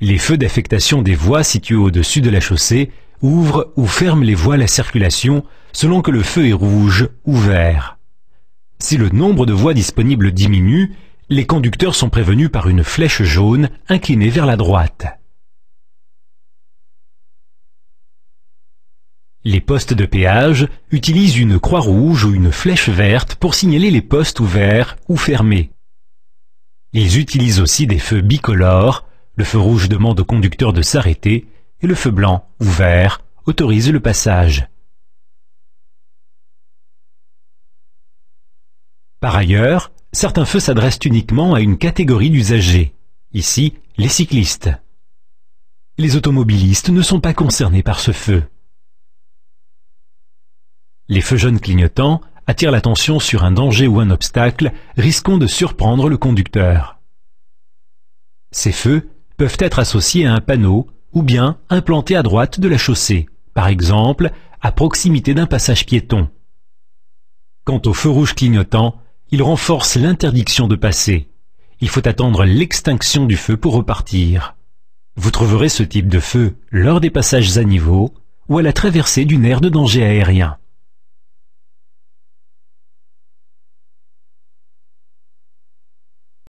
Les feux d'affectation des voies situées au-dessus de la chaussée ouvrent ou ferment les voies à la circulation selon que le feu est rouge ou vert. Si le nombre de voies disponibles diminue, les conducteurs sont prévenus par une flèche jaune inclinée vers la droite. Les postes de péage utilisent une croix rouge ou une flèche verte pour signaler les postes ouverts ou fermés. Ils utilisent aussi des feux bicolores le feu rouge demande au conducteur de s'arrêter et le feu blanc, ou vert, autorise le passage. Par ailleurs, certains feux s'adressent uniquement à une catégorie d'usagers, ici les cyclistes. Les automobilistes ne sont pas concernés par ce feu. Les feux jaunes clignotants attirent l'attention sur un danger ou un obstacle, risquant de surprendre le conducteur. Ces feux peuvent être associés à un panneau ou bien implantés à droite de la chaussée, par exemple à proximité d'un passage piéton. Quant au feu rouge clignotant, il renforce l'interdiction de passer. Il faut attendre l'extinction du feu pour repartir. Vous trouverez ce type de feu lors des passages à niveau ou à la traversée d'une aire de danger aérien.